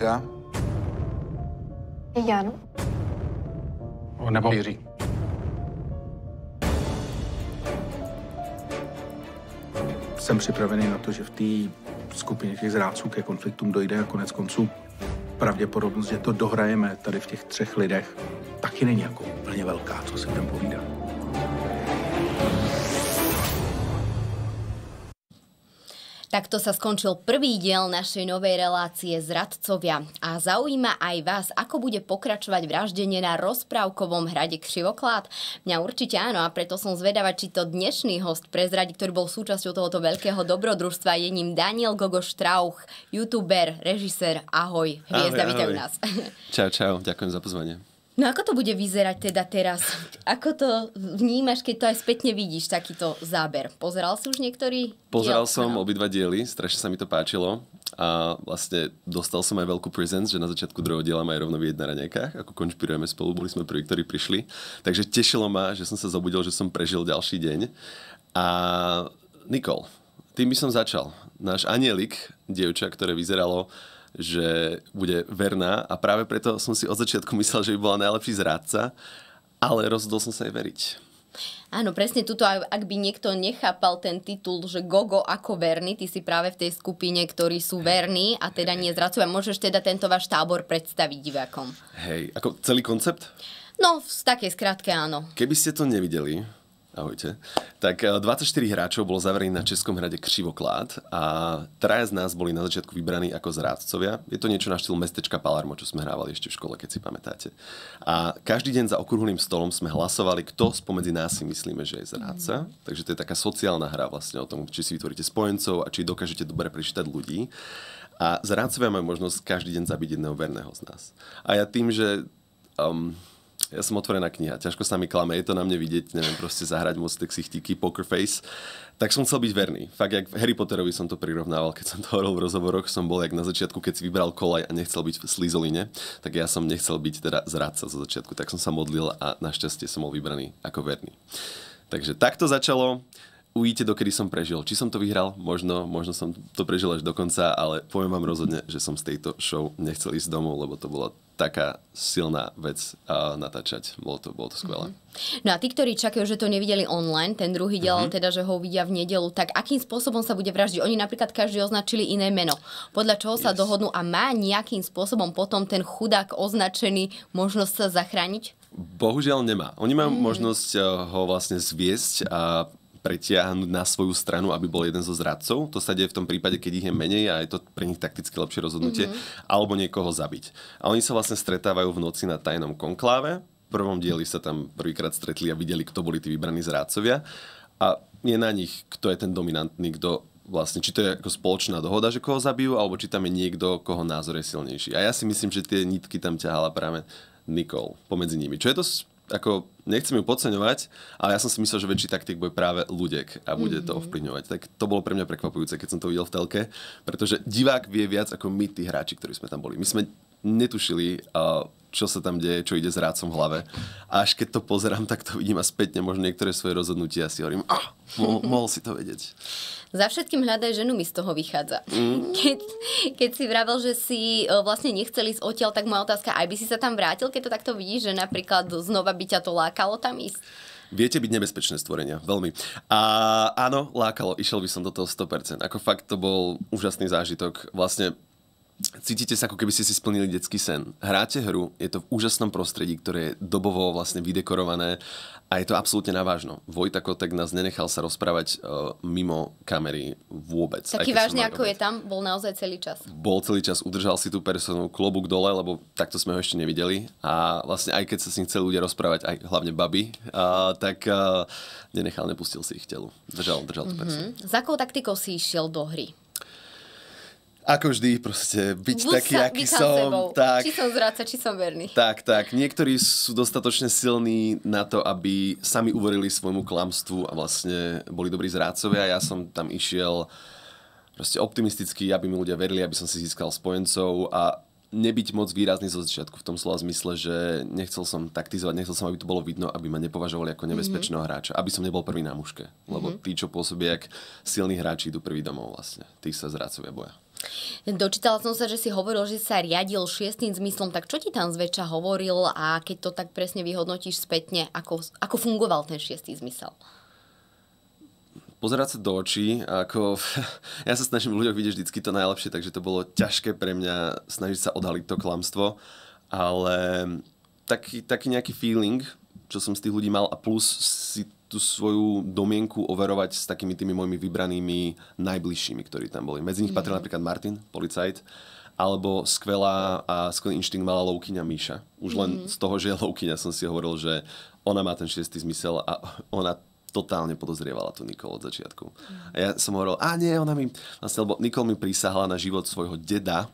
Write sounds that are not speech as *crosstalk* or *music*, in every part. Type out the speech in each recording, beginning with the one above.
Hydra? Janu. Nebo Jiří. Jsem připravený na to, že v té skupině těch zrádců ke konfliktům dojde a konec konců pravděpodobnost, že to dohrajeme tady v těch třech lidech, taky není jako úplně velká, co se tam povídat. Takto sa skončil prvý diel našej novej relácie Zradcovia a zaujíma aj vás, ako bude pokračovať vraždenie na rozprávkovom hrade Krivoklád. Mňa určite áno a preto som zvedavá, či to dnešný host prezradí, ktorý bol súčasťou tohoto veľkého dobrodružstva, je ním Daniel Gogo Strauch, youtuber, režisér. Ahoj, hviezda, vítaj u nás. *laughs* Čau, čau, ďakujem za pozvanie. No ako to bude vyzerať teda teraz? Ako to vnímaš, keď to aj spätne vidíš, takýto záber? Pozeral si už niektorý? Pozeral diel? som obidva diely, strašne sa mi to páčilo. A vlastne dostal som aj veľkú presence, že na začiatku druhého diela ma aj rovno na raňajkách, ako konšpirujeme spolu, boli sme prví, ktorí prišli. Takže tešilo ma, že som sa zobudil, že som prežil ďalší deň. A Nikol, tým by som začal. Náš anielik, dievča, ktoré vyzeralo že bude verná a práve preto som si od začiatku myslel, že by bola najlepší zrádca, ale rozhodol som sa jej veriť. Áno, presne tuto, ak by niekto nechápal ten titul, že Gogo ako verný, ty si práve v tej skupine, ktorí sú verní a teda nie zradcovia. Môžeš teda tento váš tábor predstaviť divákom. Hej, ako celý koncept? No, v takej skratke áno. Keby ste to nevideli, Ahojte. Tak 24 eh, hráčov bolo zaverených na Českom hrade Křivoklád a traja z nás boli na začiatku vybraní ako zrádcovia. Je to niečo na štýl mestečka Palermo, čo sme hrávali ešte v škole, keď si pamätáte. A každý deň za okrúhlým stolom sme hlasovali, kto spomedzi nás si myslíme, že je zrádca. Mm. Takže to je taká sociálna hra vlastne o tom, či si vytvoríte spojencov a či dokážete dobre prečítať ľudí. A zrádcovia majú možnosť každý deň zabiť jedného verného z nás. A ja tým, že um, ja som otvorená kniha, ťažko sa mi klame, je to na mne vidieť, neviem proste zahrať moc textichtíky, poker face, tak som chcel byť verný. Fakt, jak Harry Potterovi som to prirovnával, keď som to hovoril v rozhovoroch, som bol jak na začiatku, keď si vybral kolaj a nechcel byť v Slizoline, tak ja som nechcel byť teda zradca zo začiatku, tak som sa modlil a našťastie som bol vybraný ako verný. Takže takto začalo uvidíte, dokedy som prežil. Či som to vyhral, možno, možno som to prežil až do konca, ale poviem vám rozhodne, že som z tejto show nechcel ísť domov, lebo to bola taká silná vec uh, natáčať. Bolo to, bolo to skvelé. Mm-hmm. No a tí, ktorí čakajú, že to nevideli online, ten druhý diel, mm-hmm. teda, že ho uvidia v nedelu, tak akým spôsobom sa bude vraždiť? Oni napríklad každý označili iné meno, podľa čoho yes. sa dohodnú a má nejakým spôsobom potom ten chudák označený možnosť sa zachrániť? Bohužiaľ nemá. Oni majú mm. možnosť eh, ho vlastne zviesť a pretiahnuť na svoju stranu, aby bol jeden zo zradcov. To sa deje v tom prípade, keď ich je menej a je to pre nich takticky lepšie rozhodnutie. Mm-hmm. Alebo niekoho zabiť. A oni sa vlastne stretávajú v noci na tajnom konkláve. V prvom dieli sa tam prvýkrát stretli a videli, kto boli tí vybraní zrádcovia. A je na nich, kto je ten dominantný, kto vlastne, či to je ako spoločná dohoda, že koho zabijú, alebo či tam je niekto, koho názor je silnejší. A ja si myslím, že tie nitky tam ťahala práve Nikol pomedzi nimi. Čo je to ako nechcem ju podceňovať, ale ja som si myslel, že väčší taktik bude práve ľudek a bude to mhm. ovplyvňovať. Tak to bolo pre mňa prekvapujúce, keď som to videl v telke, pretože divák vie viac ako my, tí hráči, ktorí sme tam boli. My sme netušili, čo sa tam deje, čo ide s rácom v hlave. A až keď to pozerám, tak to vidím a spätne možno niektoré svoje rozhodnutia si hovorím, ah, mohol, *laughs* mohol si to vedieť. Za všetkým hľadaj ženu mi z toho vychádza. Mm. *laughs* Keď, keď si vravel, že si e, vlastne nechcel ísť odtiaľ, tak moja otázka, aj by si sa tam vrátil, keď to takto vidíš, že napríklad znova by ťa to lákalo tam ísť? Viete byť nebezpečné stvorenia, veľmi. A áno, lákalo, išiel by som do toho 100%. Ako fakt to bol úžasný zážitok. Vlastne cítite sa, ako keby ste si splnili detský sen. Hráte hru, je to v úžasnom prostredí, ktoré je dobovo vlastne vydekorované a je to absolútne navážno. Vojta Kotek nás nenechal sa rozprávať uh, mimo kamery vôbec. Taký vážne, ako je tam, bol naozaj celý čas. Bol celý čas, udržal si tú personu klobúk dole, lebo takto sme ho ešte nevideli. A vlastne aj keď sa s ním chceli ľudia rozprávať, aj hlavne baby, uh, tak uh, nenechal, nepustil si ich telu. Držal, držal mm-hmm. personu. Za akou taktikou si išiel do hry? ako vždy, proste byť Buď taký, sa, aký som. Tak, či som zráca, či som verný. Tak, tak. Niektorí sú dostatočne silní na to, aby sami uverili svojmu klamstvu a vlastne boli dobrí zrácovia. Ja som tam išiel proste optimisticky, aby mi ľudia verili, aby som si získal spojencov a nebyť moc výrazný zo začiatku v tom slova zmysle, že nechcel som taktizovať, nechcel som, aby to bolo vidno, aby ma nepovažovali ako mhm. nebezpečného mm-hmm. hráča, aby som nebol prvý na muške. Lebo mm-hmm. tí, čo pôsobia, ak silní hráči, idú prvý domov vlastne. Tých sa zrácovia boja. Dočítala som sa, že si hovoril, že sa riadil šiestým zmyslom, tak čo ti tam zväčša hovoril a keď to tak presne vyhodnotíš spätne, ako, ako fungoval ten šiestý zmysel? pozerať sa do očí, ako *laughs* ja sa snažím v ľuďoch vidieť vždycky to najlepšie, takže to bolo ťažké pre mňa snažiť sa odhaliť to klamstvo, ale taký, taký nejaký feeling, čo som z tých ľudí mal a plus si tú svoju domienku overovať s takými tými mojimi vybranými najbližšími, ktorí tam boli. Medzi nich patril mhm. napríklad Martin, policajt, alebo skvelá a skvelý inštinkt mala Loukyňa Míša. Už len mm-hmm. z toho, že je Loukyňa, som si hovoril, že ona má ten šiestý zmysel a ona totálne podozrievala tú Nikol od začiatku. Mm-hmm. A ja som hovoril, a nie, ona mi, vlastne, lebo Nikol mi prisahala na život svojho deda,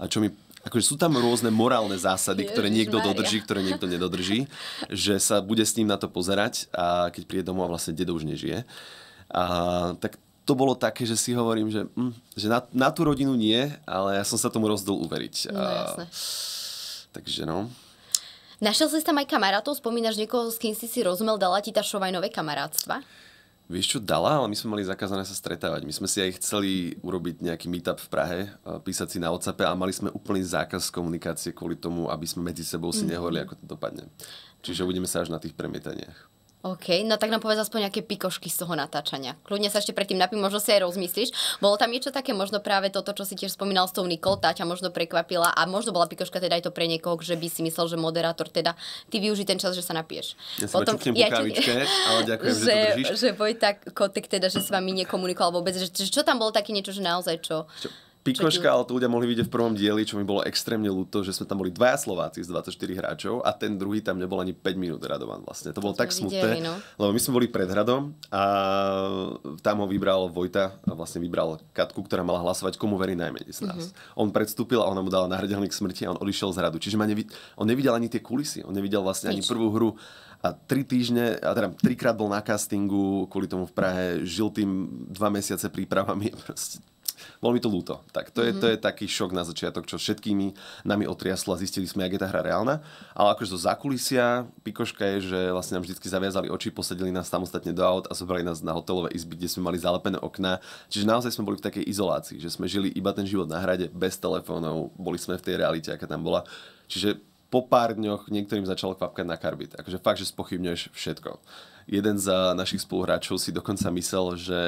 a čo mi akože sú tam rôzne morálne zásady, Ježiš ktoré niekto Mária. dodrží, ktoré niekto nedodrží, že sa bude s ním na to pozerať a keď príde domov a vlastne dedo už nežije. A, tak to bolo také, že si hovorím, že, hm, že na, na tú rodinu nie, ale ja som sa tomu rozdol uveriť. No, takže no. Našiel si tam aj kamarátov? Spomínaš niekoho, s kým si si rozumel, dala ti tá šovajnové kamarátstva? Vieš čo, dala, ale my sme mali zakázané sa stretávať. My sme si aj chceli urobiť nejaký meetup v Prahe, e, písať si na WhatsApp a mali sme úplný zákaz komunikácie kvôli tomu, aby sme medzi sebou si mhm. nehovorili, ako to dopadne. Čiže uvidíme sa až na tých premietaniach. OK, no tak nám povedz aspoň nejaké pikošky z toho natáčania. Kľudne sa ešte predtým napí, možno si aj rozmyslíš. Bolo tam niečo také, možno práve toto, čo si tiež spomínal s tou Nikol, tá ťa možno prekvapila a možno bola pikoška teda aj to pre niekoho, že by si myslel, že moderátor teda ty využí ten čas, že sa napiješ. Ja Potom, ja kávičke, ale ďakujem, že, *laughs* že to držíš. Že tak Kotek teda, že s vami nekomunikoval vôbec, že, že čo tam bolo také niečo, že naozaj čo? čo? Pikoška, ale to ľudia mohli vidieť v prvom dieli, čo mi bolo extrémne ľúto, že sme tam boli dvaja Slováci z 24 hráčov a ten druhý tam nebol ani 5 minút radovan vlastne. To bolo to tak smutné, no. lebo my sme boli pred hradom a tam ho vybral Vojta, a vlastne vybral Katku, ktorá mala hlasovať, komu verí najmenej z nás. Mm-hmm. On predstúpil a ona mu dala náhradelník smrti a on odišiel z hradu. Čiže ma nevi- on nevidel ani tie kulisy, on nevidel vlastne Nič. ani prvú hru a tri týždne, a teda trikrát bol na castingu kvôli tomu v Prahe, žil tým dva mesiace prípravami, proste bolo mi to ľúto. Tak to, mm-hmm. je, to mhm. je taký šok na začiatok, čo všetkými nami otriasla, zistili sme, ak je tá hra reálna. Ale akože zo zákulisia, pikoška je, že vlastne nám vždycky zaviazali oči, posadili nás samostatne do aut a zobrali nás na hotelové izby, kde sme mali zalepené okná. Čiže naozaj sme boli v takej izolácii, že sme žili iba ten život na hrade, bez telefónov, boli sme v tej realite, aká tam bola. Čiže po pár dňoch niektorým začalo kvapkať na karbit. Akože fakt, že spochybňuješ všetko. Jeden z eh, našich spoluhráčov si dokonca myslel, že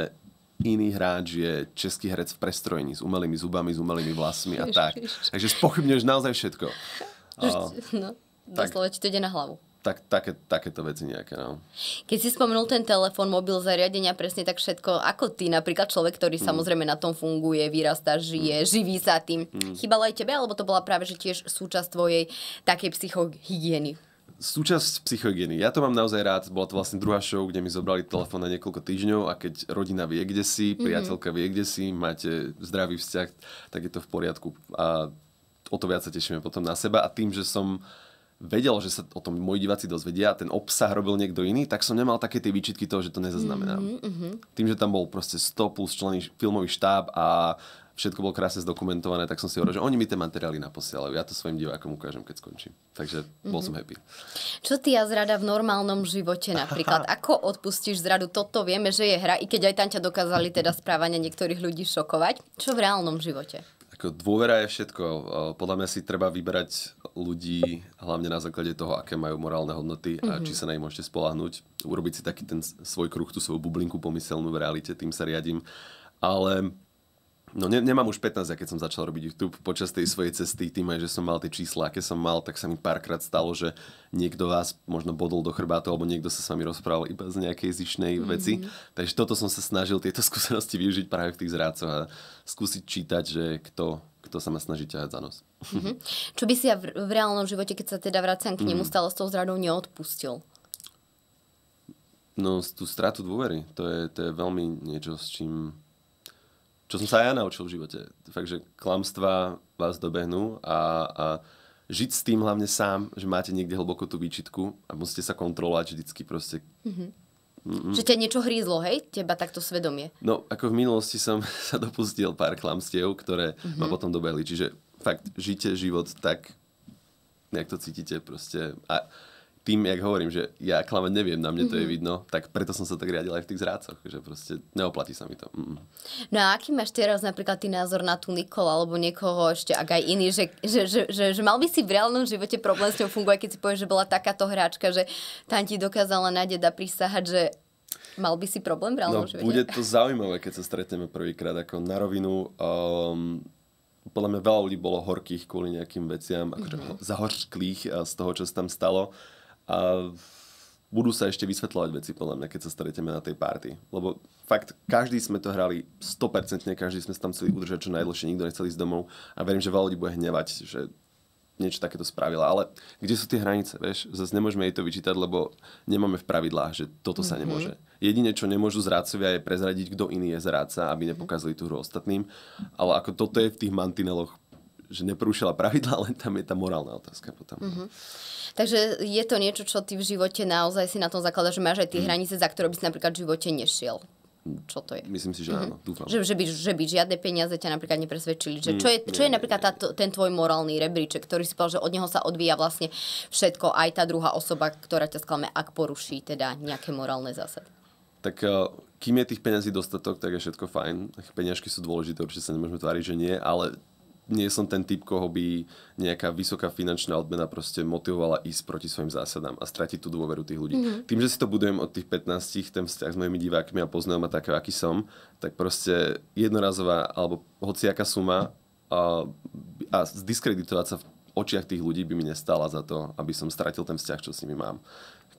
iný hráč je český herec v prestrojení s umelými zubami, s umelými vlasmi a tak. Takže spochybňuješ naozaj všetko. No, doslova ti to ide na hlavu tak, také, takéto veci nejaké. No. Keď si spomenul ten telefón, mobil, zariadenia, presne tak všetko, ako ty, napríklad človek, ktorý mm. samozrejme na tom funguje, vyrastá, žije, mm. živí sa tým. Mm. Chýbalo aj tebe, alebo to bola práve že tiež súčasť tvojej takej psychohygieny? súčasť psychogény. Ja to mám naozaj rád. Bola to vlastne druhá show, kde mi zobrali telefón na niekoľko týždňov a keď rodina vie, kde si, mhm. priateľka vie, kde si, máte zdravý vzťah, tak je to v poriadku. A o to viac sa tešíme potom na seba. A tým, že som vedel, že sa o tom moji diváci dozvedia a ten obsah robil niekto iný, tak som nemal také tie výčitky toho, že to nezaznamenám. Mm-hmm. Tým, že tam bol proste 100 plus člený filmový štáb a všetko bolo krásne zdokumentované, tak som si hovoril, že oni mi tie materiály naposielajú, ja to svojim divákom ukážem, keď skončím. Takže bol mm-hmm. som mhm. happy. Čo ty a zrada v normálnom živote napríklad? *laughs* Ako odpustíš zradu? Toto vieme, že je hra, i keď aj tam ťa dokázali teda správania niektorých ľudí šokovať. Čo v reálnom živote? Ako dôvera je všetko. Eh, podľa mňa si treba vyberať ľudí hlavne na základe toho, aké majú morálne hodnoty a mm-hmm. či sa na nich môžete spolahnuť. Urobiť si taký ten svoj kruh, tú svoju bublinku pomyselnú v realite, tým sa riadím. Ale No ne, nemám už 15, ja keď som začal robiť YouTube počas tej svojej cesty, tým aj, že som mal tie čísla, aké som mal, tak sa mi párkrát stalo, že niekto vás možno bodol do chrbátu, alebo niekto sa s vami rozprával iba z nejakej zišnej mm-hmm. veci. Takže toto som sa snažil tieto *laughs* skúsenosti využiť práve v tých zrácoch a skúsiť čítať, že kto, kto sa ma snaží ťahať za nos. Mm-hmm. Čo by si ja v, v reálnom živote, keď sa teda vraciam k nemu, mm-hmm. stále s tou zradou neodpustil? No, tú stratu dôvery. To je, to je veľmi niečo, s čím čo som sa aj ja naučil v živote. Fakt, že klamstvá vás dobehnú a, a žiť s tým hlavne sám, že máte niekde hlboko tú výčitku a musíte sa kontrolovať vždycky proste. Mm-hmm. Mm-mm. Že ťa niečo hrízlo, hej? Teba takto svedomie. No, ako v minulosti som *laughs* sa dopustil pár klamstiev, ktoré mm-hmm. ma mhm. potom dobehli. Čiže fakt, žite život tak, nejak to cítite proste. A tým, jak hovorím, že ja klamať neviem, na mne to mm-hmm. je mhm. vidno, tak preto som sa tak riadil aj v tých zrácoch, že proste neoplatí sa mi to. Mm. No a aký máš teraz napríklad ty názor na tú Nikola alebo niekoho ešte, ak aj iný, že, že, že, že, že mal by si v reálnom živote problém s ňou fungovať, keď si povieš, že bola takáto hráčka, že tam ti dokázala na deda prisahať, že Mal by si problém v reálnom no, živote? Bude to zaujímavé, keď sa stretneme prvýkrát ako na rovinu. Um, podľa mňa veľa ľudí bolo horkých kvôli nejakým veciam, akože mm-hmm. zahoršklých eh, z toho, čo sa tam stalo. Uh, a budú sa ešte vysvetľovať veci, podľa mňa, keď sa stretneme na tej party. Lebo fakt, každý sme to hrali 100%, každý sme sa tam chceli udržať čo najdlhšie, nikto nechcel ísť domov a verím, že veľa ľudí bude hnevať, že niečo takéto spravila. Ale kde sú tie hranice, vieš? Zase nemôžeme jej to vyčítať, lebo nemáme v pravidlách, že toto sa mhm. nemôže. Jedine, čo nemôžu zrádcovia, je prezradiť, kto iný je zrádca, aby nepokazili tú hru ostatným. Ale ako toto je v tých mantineloch že neprúšila pravidla, len tam je tá morálna otázka potom. Mm-hmm. Takže je to niečo, čo ty v živote naozaj si na tom zakladaš, že máš aj tie mm. hranice, za ktoré by si napríklad v živote nešiel. Čo to je? Myslím si, že mhm. áno, mm-hmm. dúfam. Že, že, by, že by žiadne peniaze ťa napríklad nepresvedčili. Že mm, čo je, čo je napríklad tá, ten tvoj morálny rebríček, ktorý si povedal, že od neho sa odvíja vlastne všetko, aj tá druhá osoba, ktorá ťa sklame, ak poruší teda nejaké morálne zásady. Tak eh, kým je tých peňazí dostatok, tak je všetko fajn. Peňažky sú dôležité, určite sa nemôžeme tváriť, že nie, ale nie som ten typ, koho by nejaká vysoká finančná odmena proste motivovala ísť proti svojim zásadám a stratiť tú dôveru tých ľudí. Mm-hmm. Tým, že si to budujem od tých 15, ten vzťah s mojimi divákmi a poznám ma takého, aký som, tak proste jednorazová alebo hociaká suma a, a zdiskreditovať sa v očiach tých ľudí by mi nestála za to, aby som stratil ten vzťah, čo s nimi mám.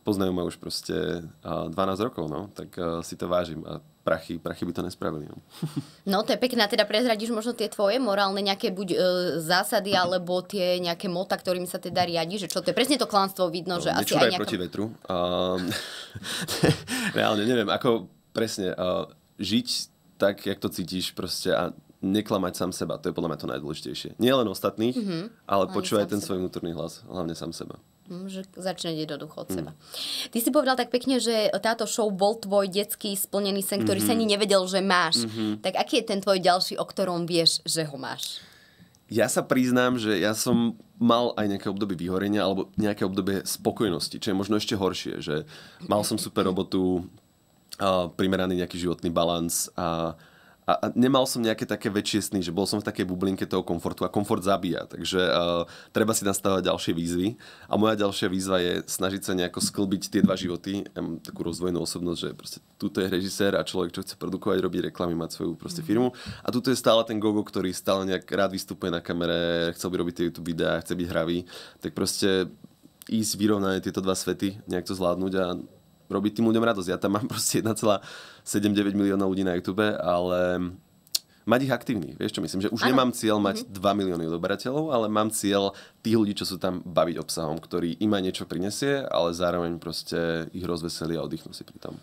Poznajú ma už proste 12 rokov, no, tak si to vážim a prachy, prachy by to nespravili. No, *laughs* no to je pekné. teda prezradíš možno tie tvoje morálne nejaké buď e, zásady, alebo tie nejaké mota, ktorými sa teda riadi, že čo to je presne to klanstvo vidno, no, že asi aj nejaká... proti vetru. Um, *laughs* reálne, neviem, ako presne, uh, žiť tak, jak to cítiš proste a neklamať sám seba, to je podľa mňa to najdôležitejšie. Nie len ostatných, mm-hmm. ale počúvaj ten ten svoj vnútorný hlas, hlavne sám seba. Hm, že začne duchu od mm. Ty si povedal tak pekne, že táto show bol tvoj detský splnený sen, ktorý mm-hmm. si ani nevedel, že máš. Mm-hmm. Tak aký je ten tvoj ďalší, o ktorom vieš, že ho máš? Ja sa priznám, že ja som mal aj nejaké obdobie vyhorenia alebo nejaké obdobie spokojnosti, čo je možno ešte horšie, že mal som super robotu, primeraný nejaký životný balans a a, nemal som nejaké také väčšie sny, že bol som v takej bublinke toho komfortu a komfort zabíja, takže uh, treba si nastavať ďalšie výzvy a moja ďalšia výzva je snažiť sa nejako sklbiť tie dva životy. Ja mám takú rozvojnú osobnosť, že proste tuto je režisér a človek, čo chce produkovať, robí reklamy, mať svoju proste firmu a tuto je stále ten gogo, ktorý stále nejak rád vystupuje na kamere, chcel by robiť tie YouTube videá, chce byť hravý, tak proste ísť vyrovnané tieto dva svety, nejak to zvládnuť a robiť tým ľuďom radosť. Ja tam mám proste 1,5 7-9 miliónov ľudí na YouTube, ale mať ich aktívnych. Vieš čo myslím? Že už ano. nemám cieľ mať mm-hmm. 2 milióny odoberateľov, ale mám cieľ tých ľudí, čo sú tam, baviť obsahom, ktorý im aj niečo prinesie, ale zároveň proste ich rozveselí a oddychnú si pri tom.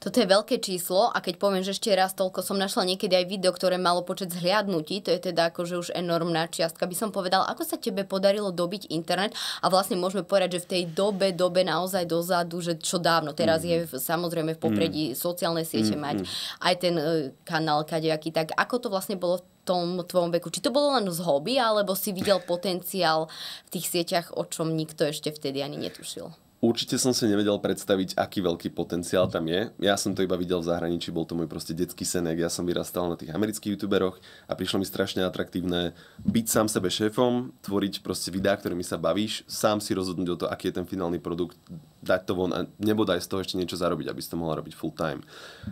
Toto je veľké číslo a keď poviem, že ešte raz toľko som našla niekedy aj video, ktoré malo počet zhliadnutí, to je teda akože už enormná čiastka. By som povedal, ako sa tebe podarilo dobiť internet a vlastne môžeme povedať, že v tej dobe, dobe naozaj dozadu, že čo dávno, teraz mm. je v, samozrejme v popredí mm. sociálne siete mm. mať mm. aj ten e, kanál kadejaký, tak ako to vlastne bolo v tom tvojom veku? Či to bolo len z hobby, alebo si videl potenciál v tých sieťach, o čom nikto ešte vtedy ani netušil? Určite som si nevedel predstaviť, aký veľký potenciál tam je. Ja som to iba videl v zahraničí, bol to môj proste detský senek. Ja som vyrastal na tých amerických youtuberoch a prišlo mi strašne atraktívne byť sám sebe šéfom, tvoriť proste videá, ktorými sa bavíš, sám si rozhodnúť o to, aký je ten finálny produkt, dať to von a nebodaj z toho ešte niečo zarobiť, aby si to mohla robiť full time.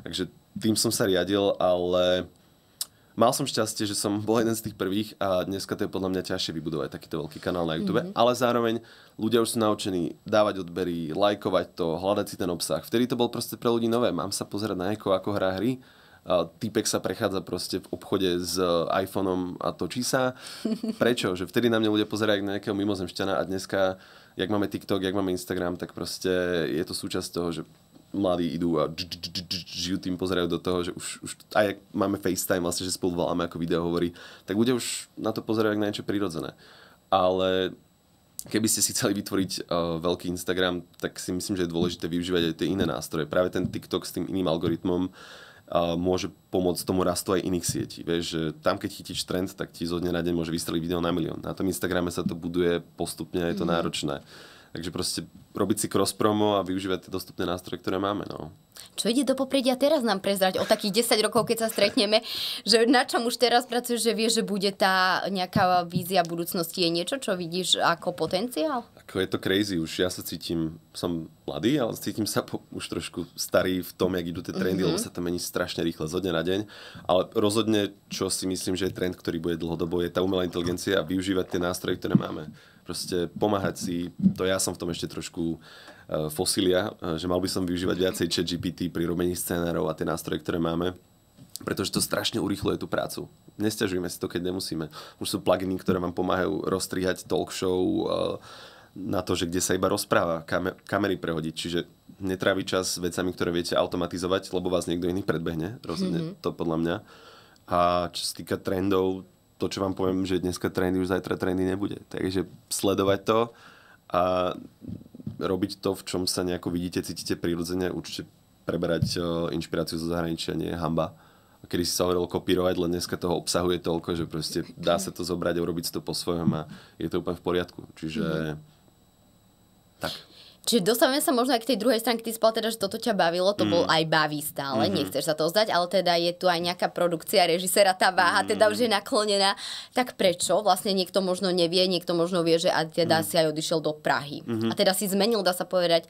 Takže tým som sa riadil, ale Mal som šťastie, že som bol jeden z tých prvých a dneska to je podľa mňa ťažšie vybudovať takýto veľký kanál na YouTube, mm-hmm. ale zároveň ľudia už sú naučení dávať odbery, lajkovať to, hľadať si ten obsah. Vtedy to bol proste pre ľudí nové. Mám sa pozerať na Eko, ako hrá hry, týpek sa prechádza proste v obchode s iPhoneom a točí sa. *laughs* Prečo? Že vtedy na mňa ľudia pozerajú na nejakého mimozemšťana a dneska, jak máme TikTok, jak máme Instagram, tak proste je to súčasť toho, že mladí idú a žijú tým pozerajú do toho, že už, už aj ak máme FaceTime vlastne, že spolu voláme ako video hovorí, tak ľudia už na to pozerajú ako na niečo prirodzené. Ale keby ste si chceli vytvoriť uh, veľký Instagram, tak si myslím, že je dôležité využívať aj tie iné nástroje. Práve ten TikTok s tým iným algoritmom uh, môže pomôcť tomu rastu aj iných sietí. Vieš, že tam, keď chytíš trend, tak ti zo dňa na deň môže vystreliť video na milión. Na tom Instagrame sa to buduje postupne, je to mm. náročné. Takže proste robiť si cross promo a využívať tie dostupné nástroje, ktoré máme. No. Čo ide do popredia teraz nám prezrať o takých 10 rokov, keď sa stretneme, že na čom už teraz pracuješ, že vieš, že bude tá nejaká vízia budúcnosti, je niečo, čo vidíš ako potenciál? Ako je to crazy, už ja sa cítim, som mladý, ale cítim sa po, už trošku starý v tom, jak idú tie trendy, mm-hmm. lebo sa to mení strašne rýchle zo dňa na deň. Ale rozhodne, čo si myslím, že je trend, ktorý bude dlhodobo, je tá umelá inteligencia a využívať tie nástroje, ktoré máme proste pomáhať si, to ja som v tom ešte trošku fosília, e, fosilia, e, že mal by som využívať viacej chat GPT pri robení scenárov a tie nástroje, ktoré máme, pretože to strašne urýchluje tú prácu. Nestiažujeme si to, keď nemusíme. Už sú pluginy, ktoré vám pomáhajú rozstrihať talk show e, na to, že kde sa iba rozpráva, kamer- kamery prehodiť, čiže netrávi čas vecami, ktoré viete automatizovať, lebo vás niekto iný predbehne, rozhodne mm-hmm. to podľa mňa. A čo sa týka trendov, to, čo vám poviem, že dneska trény už zajtra trény nebude. Takže sledovať to a robiť to, v čom sa nejako vidíte, cítite prirodzene, určite preberať inšpiráciu zo zahraničia nie je hamba. A kedy si sa hovoril kopírovať, len dneska toho obsahuje toľko, že proste dá sa to zobrať a urobiť si to po svojom a je to úplne v poriadku. Čiže mm-hmm. tak. Čiže dostávame sa možno aj k tej druhej stránke, ty spal teda, že toto ťa bavilo, to mm. bol aj baví stále, mm-hmm. nechceš sa to zdať, ale teda je tu aj nejaká produkcia režisera, tá váha mm. teda už je naklonená. Tak prečo? Vlastne niekto možno nevie, niekto možno vie, že a teda mm. si aj odišiel do Prahy. Mm-hmm. A teda si zmenil, dá sa povedať,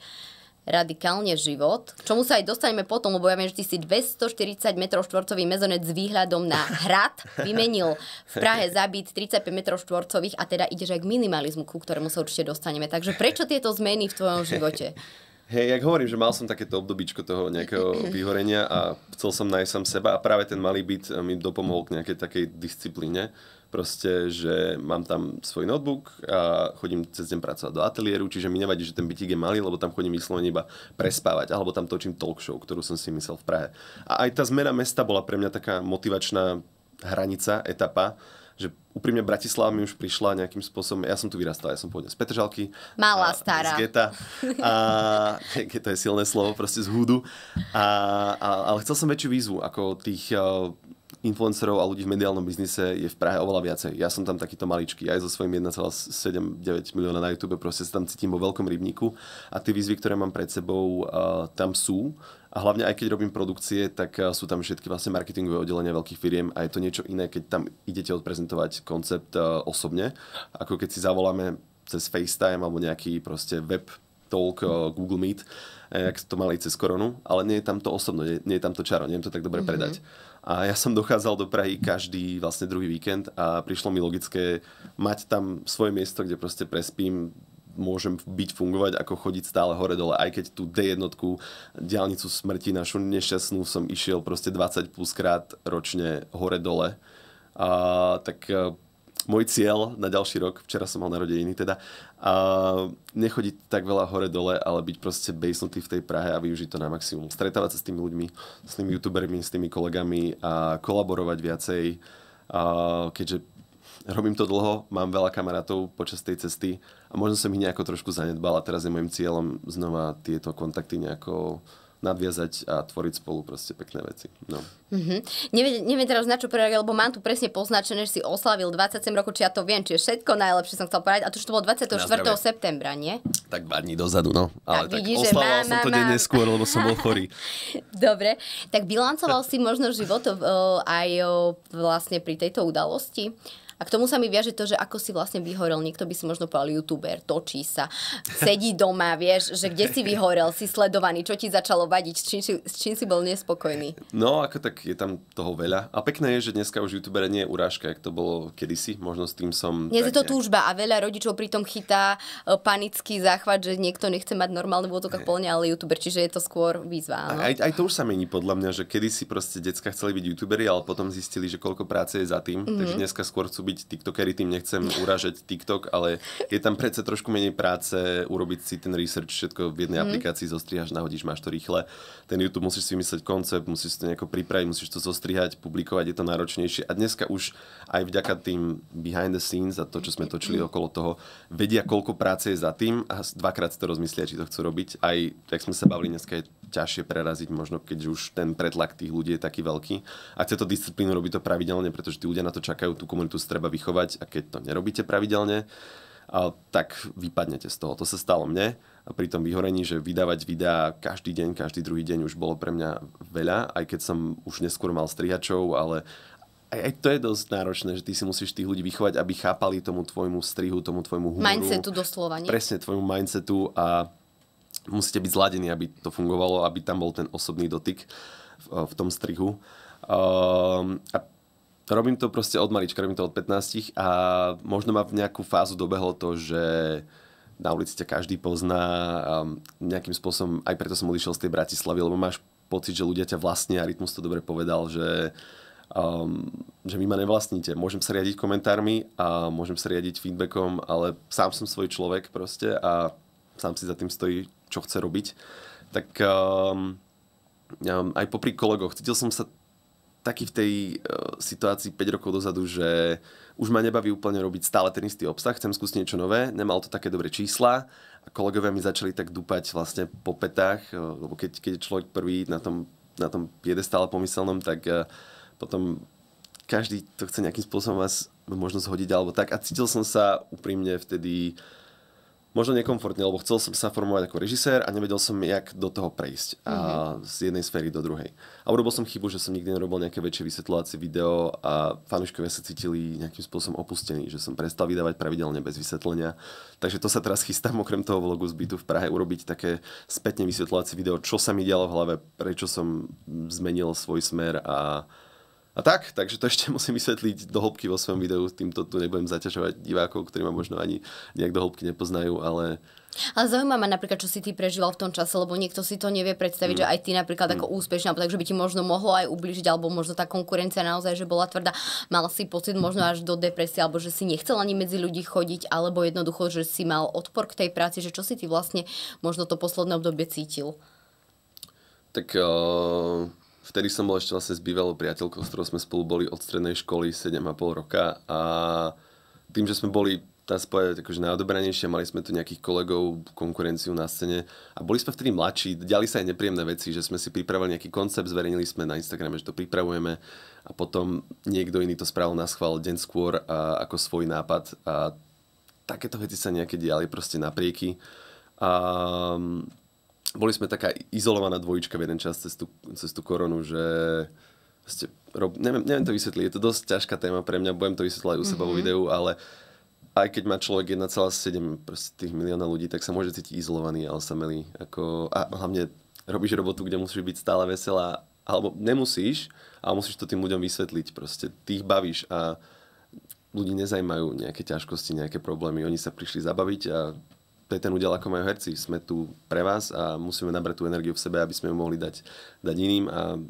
radikálne život, k čomu sa aj dostaneme potom, lebo ja viem, že ty si 240 m štvorcový mezonec s výhľadom na hrad vymenil v Prahe zabít 35 m štvorcových a teda ideš aj k minimalizmu, ku ktorému sa určite dostaneme. Takže prečo tieto zmeny v tvojom živote? Hej, jak hovorím, že mal som takéto obdobíčko toho nejakého vyhorenia a chcel som nájsť sám seba a práve ten malý byt mi dopomohol k nejakej takej disciplíne proste, že mám tam svoj notebook a chodím cez deň pracovať do ateliéru, čiže mi nevadí, že ten bytík je malý, lebo tam chodím vyslovene iba prespávať, alebo tam točím talk show, ktorú som si myslel v Prahe. A aj tá zmena mesta bola pre mňa taká motivačná hranica, etapa, že úprimne Bratislava mi už prišla nejakým spôsobom, ja som tu vyrastal, ja som pôvodne z Petržalky. Malá, a, stará. Z geta. A, *laughs* to je silné slovo, proste z húdu. A, a, ale chcel som väčšiu výzvu, ako tých eh, influencerov a ľudí v mediálnom biznise je v Prahe oveľa viacej. Ja som tam takýto maličký, aj so svojím 1,79 milióna na YouTube, proste sa tam cítim vo veľkom rybníku a tie výzvy, ktoré mám pred sebou, uh, tam sú. A hlavne aj keď robím produkcie, tak eh, sú tam všetky vlastne marketingové oddelenia veľkých firiem a je to niečo iné, keď tam idete odprezentovať koncept uh, osobne, ako keď si zavoláme cez FaceTime alebo nejaký proste web Talk, eh, Google Meet, eh, jak to mali cez koronu, ale nie je tam to osobno, nie, nie je tam to čaro, neviem to tak dobre mhm. predať. Mm-hmm. A ja som dochádzal do Prahy každý vlastne druhý víkend a prišlo mi logické mať tam svoje miesto, kde proste prespím, môžem byť fungovať, ako chodiť stále hore dole, aj keď tú D1, diálnicu smrti našu nešťastnú som išiel proste 20 plus krát ročne hore dole. A, tak eh, môj cieľ na ďalší rok, včera som mal narodeniny teda, a nechodiť tak veľa hore-dole, ale byť proste bejsnutý v tej Prahe a využiť to na maximum. Stretávať sa s tými ľuďmi, s tými youtubermi, s tými kolegami a kolaborovať viacej, a keďže robím to dlho, mám veľa kamarátov počas tej cesty a možno som ich nejako trošku zanedbal a teraz je môjim cieľom znova tieto kontakty nejako nadviazať a tvoriť spolu proste pekné veci. No. Mm-hmm. Neviem, neviem teraz na čo prereagovať, lebo mám tu presne poznačené, že si oslavil 27 rokov, či ja to viem, či je všetko najlepšie som chcel povedať. A to už to bolo 24. septembra, nie? Tak dva dní dozadu, no. Ale tak, tak vidí, má, som to deň neskôr, lebo som bol chorý. *laughs* Dobre, tak bilancoval si možno život uh, aj uh, vlastne pri tejto udalosti. A k tomu sa mi viaže to, že ako si vlastne vyhorel, niekto by si možno povedal youtuber, točí sa, sedí doma, vieš, že kde si vyhorel, si sledovaný, čo ti začalo vadiť, s čím, s čím si bol nespokojný. No, ako tak je tam toho veľa. A pekné je, že dneska už youtuber nie je urážka, jak to bolo kedysi, možno s tým som... Nie je to túžba a veľa rodičov pritom chytá e, panický záchvat, že niekto nechce mať normálne v útokách ale youtuber, čiže je to skôr výzva. No? Aj, aj to už sa mení podľa mňa, že kedysi proste decka chceli byť youtuberi, ale potom zistili, že koľko práce je za tým, mm-hmm. takže mhm. dneska skôr chcú byť tiktokery, tým nechcem uražať TikTok, ale je tam predsa trošku menej práce urobiť si ten research, všetko v jednej mm. aplikácii zostrihaš, nahodíš, máš to rýchle. Ten YouTube musíš si vymyslieť koncept, musíš to nejako pripraviť, musíš to zostrihať, publikovať, je to náročnejšie. A dneska už aj vďaka tým behind the scenes a to, čo sme točili mhm. okolo toho, vedia, koľko práce je za tým a dvakrát si to rozmyslia, či to chcú robiť. Aj, jak sme sa bavili dneska, je ťažšie preraziť, možno keď už ten pretlak tých ľudí je taký veľký. A chce to disciplínu, robiť to pravidelne, pretože tí ľudia na to čakajú, tú komunitu treba vychovať a keď to nerobíte pravidelne, a tak vypadnete z toho. To sa stalo mne a pri tom vyhorení, že vydávať videá každý deň, každý druhý deň už bolo pre mňa veľa, aj keď som už neskôr mal strihačov, ale aj, aj to je dosť náročné, že ty si musíš tých ľudí vychovať, aby chápali tomu tvojmu strihu, tomu tvojmu humoru. Mindsetu doslova, nie? Presne, tvojmu mindsetu a musíte byť zladení, aby to fungovalo, aby tam bol ten osobný dotyk v, v tom strihu. Um, a robím to proste od malička, robím to od 15 a možno ma v nejakú fázu dobehlo to, že na ulici ťa každý pozná um, nejakým spôsobom, aj preto som odišiel z tej Bratislavy, lebo máš pocit, že ľudia ťa vlastnia a Rytmus to dobre povedal, že, um, že vy ma nevlastníte. Môžem sa riadiť komentármi a môžem sa riadiť feedbackom, ale sám som svoj človek proste a sám si za tým stojí, čo chce robiť, tak um, aj popri kolegoch cítil som sa taký v tej uh, situácii 5 rokov dozadu, že už ma nebaví úplne robiť stále ten istý obsah, chcem skúsiť niečo nové, nemal to také dobré čísla a kolegovia mi začali tak dúpať vlastne po petách, eh, lebo keď, keď je človek prvý na tom, na tom piedestále pomyselnom, tak uh, potom každý to chce nejakým spôsobom vás možno zhodiť alebo tak a cítil som sa úprimne vtedy uh, možno nekomfortne, lebo chcel som sa formovať ako režisér a nevedel som, jak do toho prejsť mm-hmm. z jednej sféry do druhej. A urobil som chybu, že som nikdy nerobil nejaké väčšie vysvetľovacie video a fanúškovia sa cítili nejakým spôsobom opustení, že som prestal vydávať pravidelne bez vysvetlenia. Takže to sa teraz chystám okrem toho vlogu z bytu v Prahe urobiť také spätne vysvetľovacie video, čo sa mi dialo v hlave, prečo som zmenil svoj smer a a tak, takže to ešte *laughs* musím vysvetliť do hĺbky vo svojom videu, týmto tu nebudem zaťažovať divákov, ktorí ma možno ani nejak do hĺbky nepoznajú, ale... Ale zaujíma ma napríklad, čo si ty prežíval v tom čase, lebo niekto si to nevie predstaviť, mm. že aj ty napríklad mm. ako úspešná, alebo takže by ti možno mohlo aj ubližiť, alebo možno tá konkurencia naozaj, že bola tvrdá, Mal si pocit možno až do depresie, alebo že si nechcel ani medzi ľudí chodiť, alebo jednoducho, že si mal odpor k tej práci, že čo si ty vlastne možno to posledné obdobie cítil? Tak uh vtedy som bol ešte vlastne s bývalou priateľkou, s ktorou sme spolu boli od strednej školy 7,5 roka a tým, že sme boli tá spoja povedať, akože najodobranejšie, mali sme tu nejakých kolegov, konkurenciu na scéne a boli sme vtedy mladší, diali sa aj nepríjemné veci, že sme si pripravili nejaký koncept, zverejnili sme na Instagrame, že to pripravujeme a potom niekto iný to spravil na schvál deň skôr a, ako svoj nápad a takéto veci sa nejaké diali proste naprieky. A, boli sme taká izolovaná dvojička v jeden čas cez tú, cez tú koronu, že ste, rob, neviem, neviem to vysvetliť, je to dosť ťažká téma pre mňa, budem to vysvetľať u seba mm-hmm. vo mhm. videu, ale aj keď má človek 1,7 tých milióna ľudí, tak sa môže cítiť izolovaný ale osamelý. Ako, a hlavne robíš robotu, kde musíš byť stále veselá, alebo nemusíš, ale musíš to tým ľuďom vysvetliť. Proste tých bavíš a ľudí nezajmajú nejaké ťažkosti, nejaké problémy. Oni sa prišli zabaviť a to je ten údel, ako majú herci. Sme tu pre vás a musíme nabrať tú energiu v sebe, aby sme ju mohli dať, dať iným a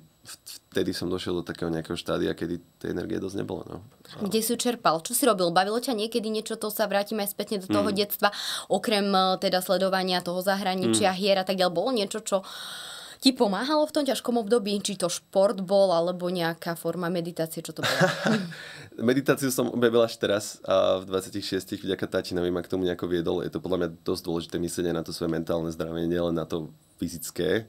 vtedy som došiel do takého nejakého štádia, kedy tej energie dosť nebolo. No. Kde si čerpal? Čo si robil? Bavilo ťa niekedy niečo, to sa vrátime aj spätne do toho mm. detstva, okrem eh, teda sledovania toho zahraničia, mm. hier a tak ďalej. Bolo niečo, čo ti pomáhalo v tom ťažkom období? Či to šport bol, alebo nejaká forma meditácie? Čo to bolo? *laughs* Meditáciu som objavil až teraz a v 26 vďaka tatinovi ma k tomu nejako viedol. Je to podľa mňa dosť dôležité myslenie na to svoje mentálne zdravie, nielen na to fyzické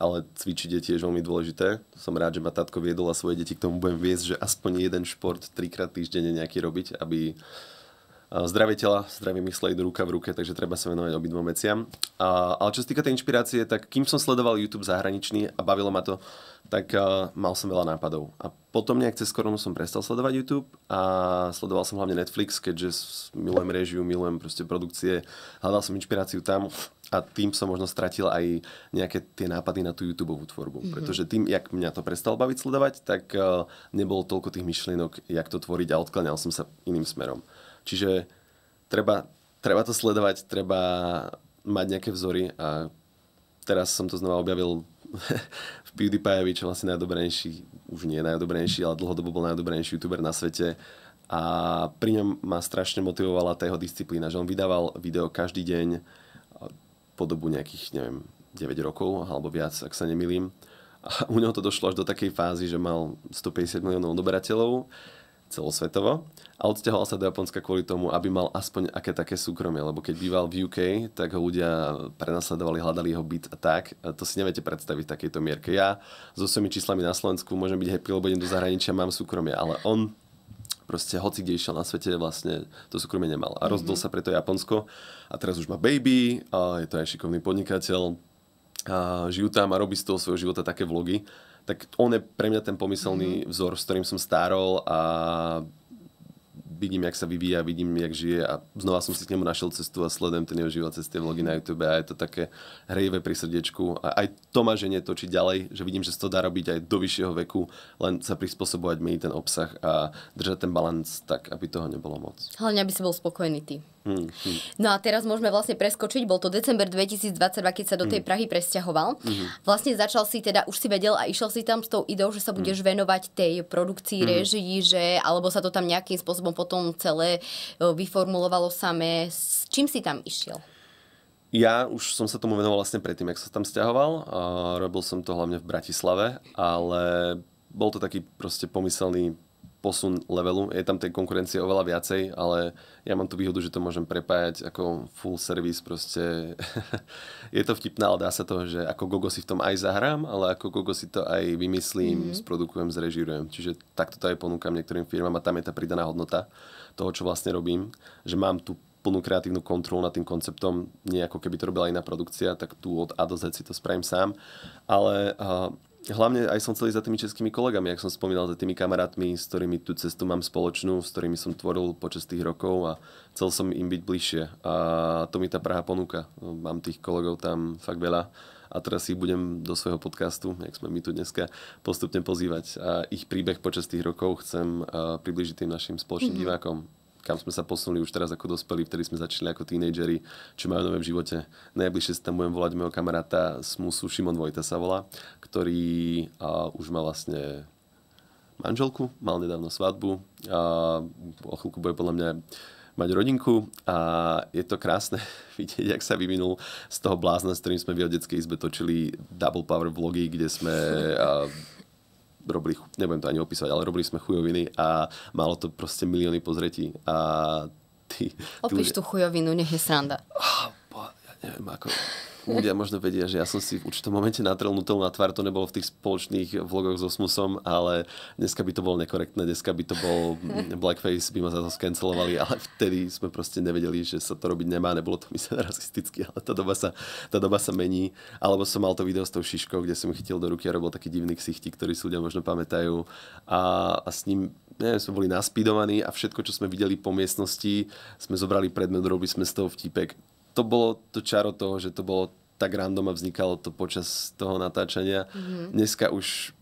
ale cvičiť je tiež veľmi dôležité. Som rád, že ma tatko viedol a svoje deti k tomu budem viesť, že aspoň jeden šport trikrát týždenne nejaký robiť, aby Eh, zdravie tela, zdravie mysle idú ruka v ruke, takže treba sa venovať obidvom veciam. A, ale čo sa týka tej inšpirácie, tak kým som sledoval YouTube zahraničný a bavilo ma to, tak uh, mal som veľa nápadov. A potom nejak cez koronu som prestal sledovať YouTube a sledoval som hlavne Netflix, keďže milujem režiu, milujem proste produkcie, hľadal som inšpiráciu tam a tým som možno stratil aj nejaké tie nápady na tú YouTube tvorbu. Mm-hmm. Pretože tým, jak mňa to prestal baviť sledovať, tak uh, nebolo toľko tých myšlienok, jak to tvoriť a odkláňal som sa iným smerom. Čiže treba, treba to sledovať, treba mať nejaké vzory a teraz som to znova objavil *laughs* v PewDiePie, čo vlastne najdobrejší, už nie najdobrejší, ale dlhodobo bol najdobrejší youtuber na svete a pri ňom ma strašne motivovala tá jeho disciplína, že on vydával video každý deň po dobu nejakých, neviem, 9 rokov alebo viac, ak sa nemilím. A u neho to došlo až do takej fázy, že mal 150 miliónov odoberateľov celosvetovo a odsťahoval sa do Japonska kvôli tomu, aby mal aspoň aké také súkromie, lebo keď býval v UK, tak ho ľudia prenasledovali, hľadali jeho byt a tak. A to si neviete predstaviť v takejto mierke. Ja so svojimi číslami na Slovensku môžem byť happy, lebo idem do zahraničia, mám súkromie, ale on proste hoci kde išiel na svete, vlastne to súkromie nemal. A rozdol mhm. sa preto Japonsko a teraz už má baby, a je to aj šikovný podnikateľ, a žijú tam a robí z toho svojho života také vlogy tak on je pre mňa ten pomyselný mm-hmm. vzor, s ktorým som starol a vidím, jak sa vyvíja, vidím, jak žije a znova som si k nemu našiel cestu a sledujem ten jeho život cez tie vlogy na YouTube a je to také hrejivé pri srdiečku a aj to ma ženie točiť ďalej, že vidím, že sa to dá robiť aj do vyššieho veku, len sa prispôsobovať, mi ten obsah a držať ten balans tak, aby toho nebolo moc. Hlavne, aby si bol spokojný ty. Hmm, hmm. No a teraz môžeme vlastne preskočiť, bol to december 2022, keď sa do tej mhm. Prahy presťahoval. Hmm. Vlastne začal si teda, už si vedel a išiel si tam s tou ideou, že sa mhm. budeš venovať tej produkcii, hmm. režii, že, alebo sa to tam nejakým spôsobom potom celé e, vyformulovalo samé. S čím si tam išiel? Ja už som sa tomu venoval vlastne predtým, ak sa tam stiahoval. robil som to hlavne v Bratislave, ale bol to taký proste pomyselný posun levelu. Je tam tej konkurencie oveľa viacej, ale ja mám tu výhodu, že to môžem prepájať ako full service. Proste *laughs* je to vtipné, ale dá sa to, že ako Gogo si v tom aj zahrám, ale ako Gogo si to aj vymyslím, mm-hmm. sprodukujem, zrežirujem. Čiže takto to aj ponúkam niektorým firmám a tam je tá pridaná hodnota toho, čo vlastne robím. Že mám tu plnú kreatívnu kontrolu nad tým konceptom, nie ako keby to robila iná produkcia, tak tu od A do Z si to spravím sám. Ale uh, hlavne aj som celý za tými českými kolegami, ak som spomínal, za tými kamarátmi, s ktorými tú cestu mám spoločnú, s ktorými som tvoril počas tých rokov a chcel som im byť bližšie. A to mi tá Praha ponúka. Mám tých kolegov tam fakt veľa a teraz ich budem do svojho podcastu, jak sme my tu dneska, postupne pozývať. A ich príbeh počas tých rokov chcem eh, približiť tým našim spoločným mm-hmm. divákom kam sme sa posunuli už teraz ako dospelí, vtedy sme začali ako tínejdžeri, čo majú v živote. Najbližšie sa tam budem volať môjho kamaráta Smusu, Šimon Vojta sa volá, ktorý a, už má vlastne manželku, mal nedávno svadbu, a, o chvíľku bude podľa mňa mať rodinku a je to krásne *laughs* vidieť, jak sa vyvinul z toho blázna, s ktorým sme v jeho detskej izbe točili Double Power vlogy, kde sme a, robili, nebudem to ani opísať, ale robili sme chujoviny a malo to proste milióny pozretí. A ty, Opíš ty ľudia... tú chujovinu, nech je sranda. Oh, bo, ja neviem, ako ľudia možno vedia, že ja som si v určitom momente natrel nutel na tvár, to nebolo v tých spoločných vlogoch so Smusom, ale dneska by to bolo nekorektné, dneska by to bol *laughs* blackface, by ma za to skancelovali, ale vtedy sme proste nevedeli, že sa to robiť nemá, nebolo to myslené rasisticky, ale tá doba, sa, tá doba sa mení. Alebo som mal to video s tou šiškou, kde som chytil do ruky a robil taký divný ksichti, ktorý si ľudia možno pamätajú. A, a s ním neviem, sme boli naspídovaní a všetko, čo sme videli po miestnosti, sme zobrali predmet, robili sme z toho vtipek to bolo to čaro toho, že to bolo tak random a vznikalo to počas toho natáčania. Mm-hmm. Dneska už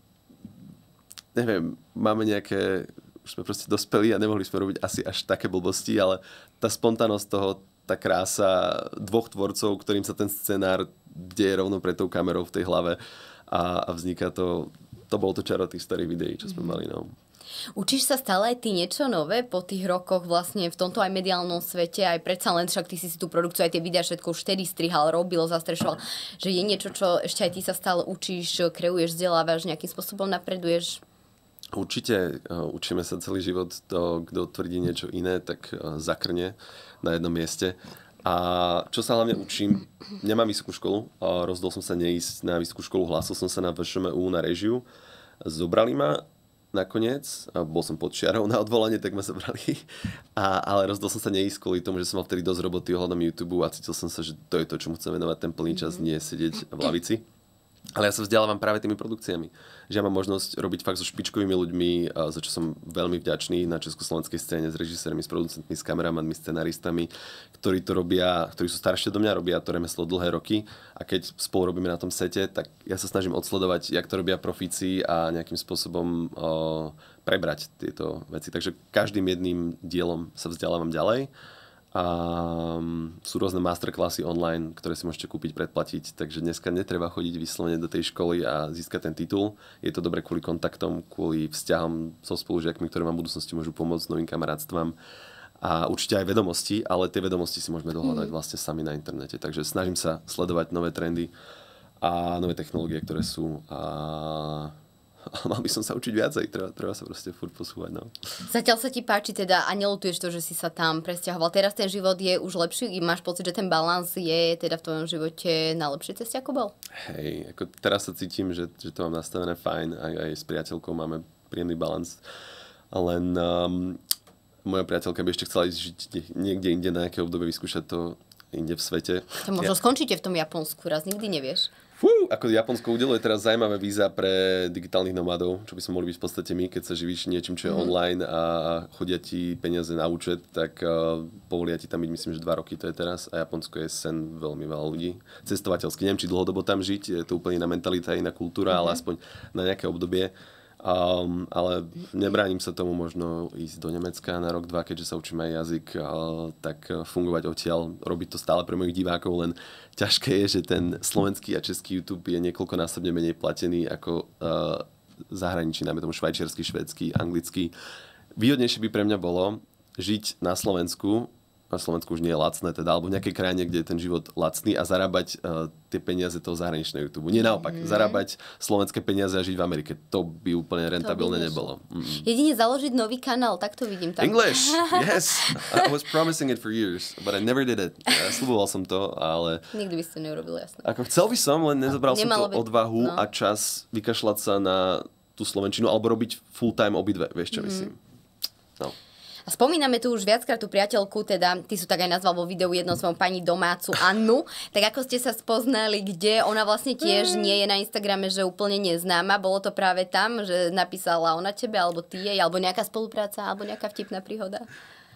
neviem, máme nejaké už sme proste dospeli a nemohli sme robiť asi až také blbosti, ale tá spontánnosť toho, tá krása dvoch tvorcov, ktorým sa ten scenár deje rovno pred tou kamerou v tej hlave a, a vzniká to, to bolo to čaro tých starých videí, čo sme mm-hmm. mali. No. Učíš sa stále aj ty niečo nové po tých rokoch vlastne v tomto aj mediálnom svete, aj predsa len však ty si si tú produkciu, aj tie videá všetko už vtedy strihal, robilo, zastrešoval, že je niečo, čo ešte aj ty sa stále učíš, kreuješ, vzdelávaš, nejakým spôsobom napreduješ? Určite e, učíme sa celý život, to, kto tvrdí niečo iné, tak e, zakrne na jednom mieste. A čo sa hlavne učím, nemám vysokú školu, rozhodol som sa neísť na vysokú školu, hlásil som sa na VŠMU na režiu, zobrali ma nakoniec, a bol som pod čiarou na odvolanie, tak ma zabrali, *laughs* a, ale rozdol som sa neísť kvôli tomu, že som mal vtedy dosť roboty ohľadom YouTube a cítil som sa, že to je to, mu chcem venovať ten plný čas, mhm. nie sedieť v lavici. Ale ja sa vzdelávam práve tými produkciami. Že ja mám možnosť robiť fakt so špičkovými ľuďmi, eh, za čo som veľmi vďačný na československej scéne s režisérmi, s producentmi, s kameramanmi, scenaristami, ktorí to robia, ktorí sú staršie do mňa, robia to remeslo dlhé roky a keď spolu robíme na tom sete, tak ja sa snažím odsledovať, jak to robia profíci a nejakým spôsobom o, eh, prebrať tieto veci. Takže každým jedným dielom sa vzdelávam ďalej. A mm, sú rôzne masterklasy online, ktoré si môžete kúpiť, predplatiť, takže dneska netreba chodiť vyslovene do tej školy a získať ten titul. Je to dobre kvôli kontaktom, kvôli vzťahom so spolužiakmi, ktoré vám v budúcnosti môžu pomôcť, novým kamarátstvom. a určite aj vedomosti, ale tie vedomosti si môžeme dohľadať mm. vlastne sami na internete. Takže snažím sa sledovať nové trendy a nové technológie, ktoré sú a a *laughs* mal by som sa učiť viacej, treba, treba sa proste furt posúvať. No. Zatiaľ sa ti páči teda a nelutuješ to, že si sa tam presťahoval. Teraz ten život je už lepší, máš pocit, že ten balans je teda v tvojom živote na lepšej ceste, ako bol? Hej, ako teraz sa cítim, že, že to mám nastavené fajn, aj, aj s priateľkou máme príjemný balans, len um, moja priateľka by ešte chcela ísť žiť niekde inde na nejaké obdobie, vyskúšať to inde v svete. To možno ja. skončíte v tom Japonsku, raz nikdy nevieš. Fú, ako Japonsko udeluje teraz zaujímavé víza pre digitálnych nomádov, čo by sme mohli byť v podstate my, keď sa živíš niečím, čo je mm-hmm. online a chodia ti peniaze na účet, tak uh, povolia ti tam byť, myslím, že dva roky to je teraz a Japonsko je sen veľmi veľa ľudí. Cestovateľsky, neviem, či dlhodobo tam žiť, je to úplne iná mentalita, iná kultúra, mm-hmm. ale aspoň na nejaké obdobie Um, ale nebránim sa tomu možno ísť do Nemecka na rok, dva, keďže sa učím aj jazyk, uh, tak fungovať odtiaľ, robiť to stále pre mojich divákov, len ťažké je, že ten slovenský a český YouTube je niekoľkonásobne menej platený ako uh, zahraničí, najmä tomu švajčiarsky, švedský, anglický. Výhodnejšie by pre mňa bolo žiť na Slovensku na Slovensku už nie je lacné, teda, alebo v nejakej krajine, kde je ten život lacný a zarábať uh, tie peniaze toho zahraničného YouTube. Nie naopak, mm. Mm-hmm. zarábať slovenské peniaze a žiť v Amerike. To by úplne rentabilné by nebolo. Mm. Jedine založiť nový kanál, tak to vidím tam. English, *laughs* yes! I was promising it for years, but I never did it. Ja sluboval som to, ale... Nikdy by ste neurobil, jasné. Ako chcel by som, len nezobral som tú by... odvahu no. a čas vykašľať sa na tú Slovenčinu alebo robiť full time obidve, vieš čo mm. myslím. No. A spomíname tu už viackrát tú priateľku, teda ty sú tak aj nazval vo videu jednou svojom pani domácu Annu. Tak ako ste sa spoznali, kde ona vlastne tiež mm. nie je na Instagrame, že úplne neznáma. Bolo to práve tam, že napísala ona tebe, alebo ty jej, alebo nejaká spolupráca, alebo nejaká vtipná príhoda.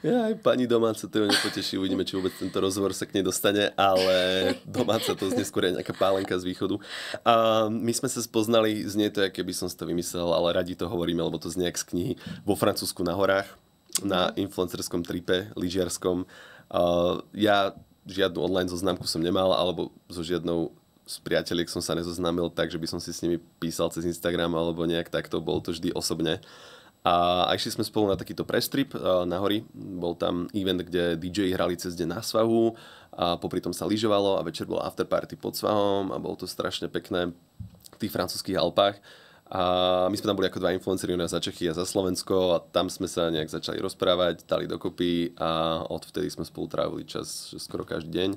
Ja aj pani domáca to ju nepoteší, uvidíme, či vôbec tento rozhovor sa k nej dostane, ale domáca to znie skôr nejaká pálenka z východu. A my sme sa spoznali, znie to, aké by som si to vymyslel, ale radi to hovoríme, lebo to znie z knihy vo Francúzsku na horách na influencerskom tripe lyžiarskom. Uh, ja žiadnu online zoznamku som nemal, alebo so žiadnou z priateľiek som sa nezoznámil tak, že by som si s nimi písal cez Instagram alebo nejak takto, bol to vždy osobne. A išli sme spolu na takýto press trip uh, na hory. Bol tam event, kde DJ hrali cez deň na svahu a popri tom sa lyžovalo a večer bol afterparty pod svahom a bolo to strašne pekné v tých francúzských Alpách. A my sme tam boli ako dva influenceri u nás za Čechy a za Slovensko a tam sme sa nejak začali rozprávať, dali dokopy a odvtedy sme spolu trávili čas skoro každý deň.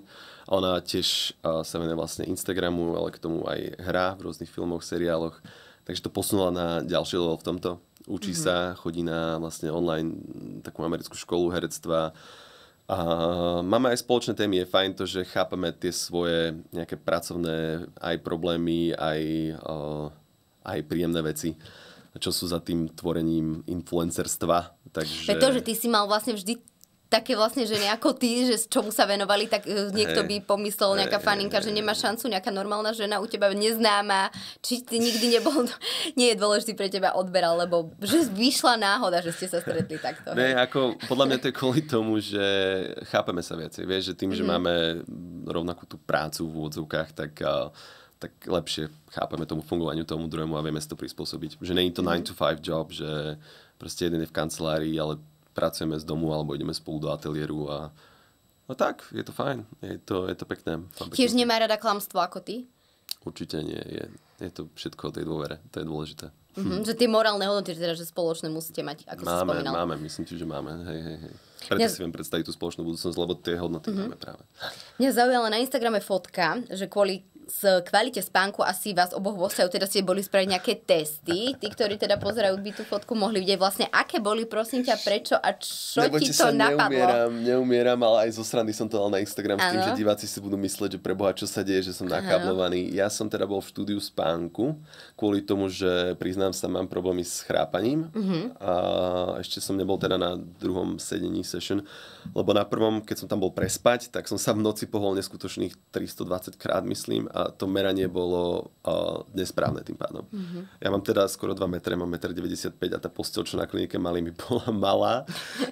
A ona tiež sa venuje vlastne Instagramu, ale k tomu aj hra v rôznych filmoch, seriáloch. Takže to posunula na ďalší level v tomto. Učí mm-hmm. sa, chodí na vlastne online takú americkú školu herectva. A máme aj spoločné témy, je fajn to, že chápame tie svoje nejaké pracovné aj problémy, aj uh, aj príjemné veci čo sú za tým tvorením influencerstva. Takže... Preto, že ty si mal vlastne vždy také vlastne, že nejako ty, že čomu sa venovali, tak e, niekto hey, by pomyslel, nejaká hey, faninka, hey, že nemá šancu, nejaká normálna žena u teba neznáma, či ty nikdy nebol, *laughs* nie je dôležitý pre teba odber, lebo že vyšla náhoda, že ste sa stretli takto. Ne, ako, podľa mňa to je kvôli tomu, že chápeme sa viacej, vieš, že tým, že mm. máme rovnakú tú prácu v úvodzovkách, tak uh, tak lepšie chápeme tomu fungovaniu tomu druhému a vieme si to prispôsobiť. Že není to 9 mhm. to 5 job, že proste jeden je v kancelárii, ale pracujeme z domu alebo ideme spolu do ateliéru a, a no tak, je to fajn, je to, je to pekné. Tiež nemá rada klamstvo ako ty? Určite nie, je, je to všetko o tej dôvere, to je dôležité. Mm-hmm, hm. Že tie morálne hodnoty, teda, že spoločné musíte mať, ako máme, si spomínal. Máme, myslím si, že máme. Hej, hej, hej. Preto Mňa... si viem predstaviť tú spoločnú budúcnosť, lebo tie hodnoty mm-hmm. máme práve. Mňa zaujala na Instagrame fotka, že kvôli s kvalite spánku asi vás oboch vostajú, teda ste boli spraviť nejaké testy. Tí, ktorí teda pozerajú by tú fotku, mohli vidieť vlastne, aké boli, prosím ťa, prečo a čo Nebojte ti to sa, napadlo. Neumieram, neumieram, ale aj zo srandy som to dal na Instagram ano. s tým, že diváci si budú myslieť, že preboha, čo sa deje, že som nakablovaný. Ja som teda bol v štúdiu spánku kvôli tomu, že priznám sa, mám problémy s chrápaním uh-huh. a ešte som nebol teda na druhom sedení session, lebo na prvom, keď som tam bol prespať, tak som sa v noci pohol neskutočných 320 krát, myslím, a to meranie bolo uh, nesprávne tým pádom. Mm-hmm. Ja mám teda skoro 2 metre, mám 1,95 m a tá postel, čo na klinike mali, mi bola *laughs* malá,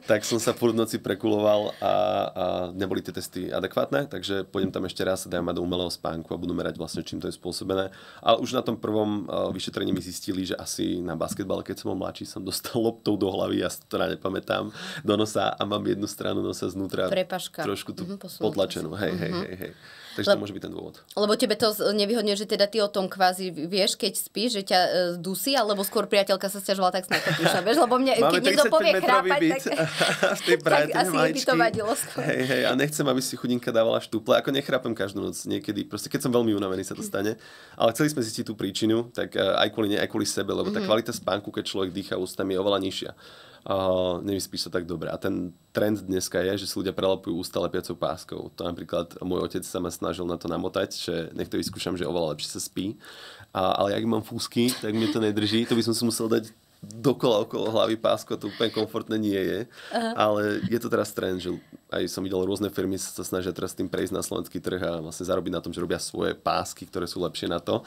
tak som sa furt noci prekuloval a, a neboli tie testy adekvátne, takže pôjdem tam ešte raz, dajú ma do umelého spánku a budú merať vlastne, čím to je spôsobené. Ale už na tom prvom uh, vyšetrení mi zistili, že asi na basketbal, keď som bol mladší, som dostal loptou do hlavy, ja to nepamätám, do nosa a mám jednu stranu nosa znútra Prepaška. trošku tu mm-hmm, potlačenú. hej, mm-hmm. hej, hej, hej. Takže to môže byť ten dôvod. Lebo tebe to nevyhodne, že teda ty o tom kvázi vieš, keď spíš, že ťa e, dusí, alebo skôr priateľka sa stiažovala, tak sme to píša, vieš, lebo mne, Máme keď niekto povie chrápať, tak, *laughs* v tej *laughs* tak asi maličky. by to vadilo skôr. Hej, hej, a nechcem, aby si chudinka dávala štuple, ako nechrápem každú noc niekedy, proste keď som veľmi unavený sa to stane, ale chceli sme zistiť tú príčinu, tak e, aj kvôli nej, aj kvôli sebe, lebo tá mm-hmm. kvalita spánku, keď človek dýcha ústami, je oveľa nižšia uh, nevyspíš sa tak dobre. A ten trend dneska je, že si ľudia prelapujú ústa lepiacou páskou. To napríklad môj otec sa ma snažil na to namotať, že nech to vyskúšam, že oveľa lepšie sa spí. A, ale ak mám fúsky, tak mi to nedrží. To by som si musel dať dokola okolo hlavy pásko, to úplne komfortné nie je. Aha. Ale je to teraz trend, že aj som videl rôzne firmy sa snažia teraz tým prejsť na slovenský trh a vlastne zarobiť na tom, že robia svoje pásky, ktoré sú lepšie na to.